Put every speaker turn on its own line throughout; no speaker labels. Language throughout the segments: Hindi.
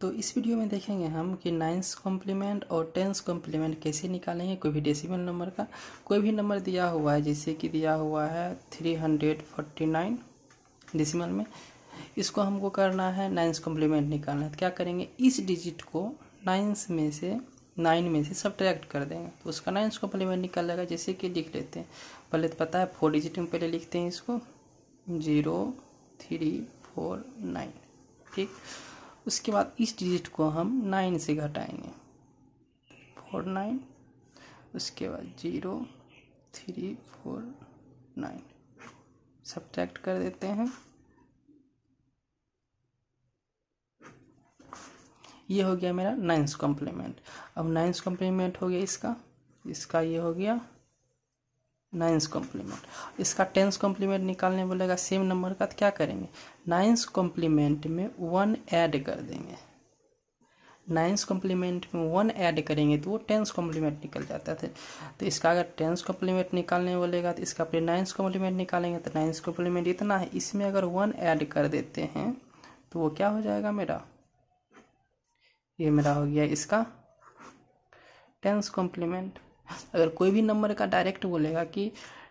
तो इस वीडियो में देखेंगे हम कि नाइन्स कॉम्प्लीमेंट और टेंस कॉम्प्लीमेंट कैसे निकालेंगे कोई भी डेसिमल नंबर का कोई भी नंबर दिया हुआ है जैसे कि दिया हुआ है three hundred forty nine decimal में इसको हमको करना है नाइन्स कॉम्प्लीमेंट निकालना है तो क्या करेंगे इस डिजिट को नाइन्स में से नाइन में से सब्ट्रैक्ट कर देंगे तो उसका नाइन्स कॉम्प्लीमेंट निकाल जाएगा जैसे कि लिख लेते हैं पहले तो पता है फोर डिजिट में पहले लिखते हैं इसको ज़ीरो थ्री फोर नाइन ठीक उसके बाद इस डिजिट को हम नाइन से घटाएंगे फोर नाइन उसके बाद zero three four nine subtract कर देते हैं ये हो गया मेरा नाइन्स कॉम्प्लीमेंट अब नाइन्स कॉम्प्लीमेंट हो गया इसका इसका ये हो गया नाइन्स कॉम्प्लीमेंट इसका टेंस कॉम्प्लीमेंट निकालने बोलेगा सेम नंबर का तो क्या करेंगे नाइन्स कॉम्प्लीमेंट में वन ऐड कर देंगे नाइन्स कॉम्प्लीमेंट में वन ऐड करेंगे तो वो टेंस कॉम्प्लीमेंट निकल जाता था तो इसका अगर टेंस कॉम्प्लीमेंट निकालने बोलेगा तो इसका अपने नाइन्स कॉम्प्लीमेंट निकालेंगे तो नाइन्स कॉम्प्लीमेंट इतना है इसमें अगर वन ऐड कर देते हैं तो वो क्या हो जाएगा मेरा ये मेरा हो गया इसका टेंस कॉम्प्लीमेंट अगर कोई भी नंबर का डायरेक्ट बोलेगा कि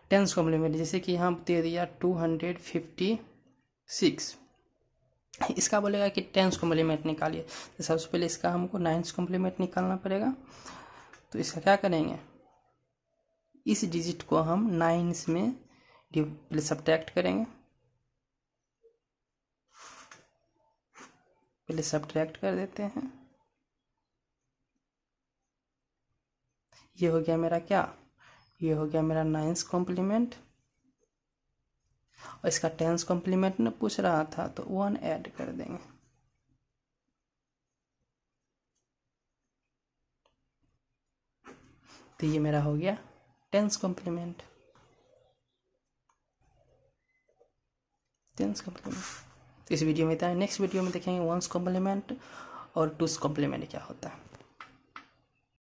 टेंस कॉम्प्लीमेंट जैसे कि यहाँ दे दिया टू हंड्रेड फिफ्टी सिक्स इसका बोलेगा कि टेंस कॉम्प्लीमेंट निकालिए तो सबसे पहले इसका हमको नाइन्थ कॉम्प्लीमेंट निकालना पड़ेगा तो इसका क्या करेंगे इस डिजिट को हम नाइन्स में पहले सब्ट्रैक्ट करेंगे पहले सब्ट्रैक्ट कर देते हैं ये हो गया मेरा क्या ये हो गया मेरा नाइन्स कॉम्प्लीमेंट और इसका टेंस कॉम्प्लीमेंट ने पूछ रहा था तो वन ऐड कर देंगे तो ये मेरा हो गया टेंस कॉम्प्लीमेंट टेंस कॉम्प्लीमेंट तो इस वीडियो में इतना नेक्स्ट वीडियो में देखेंगे वंस कॉम्प्लीमेंट और टूस कॉम्प्लीमेंट क्या होता है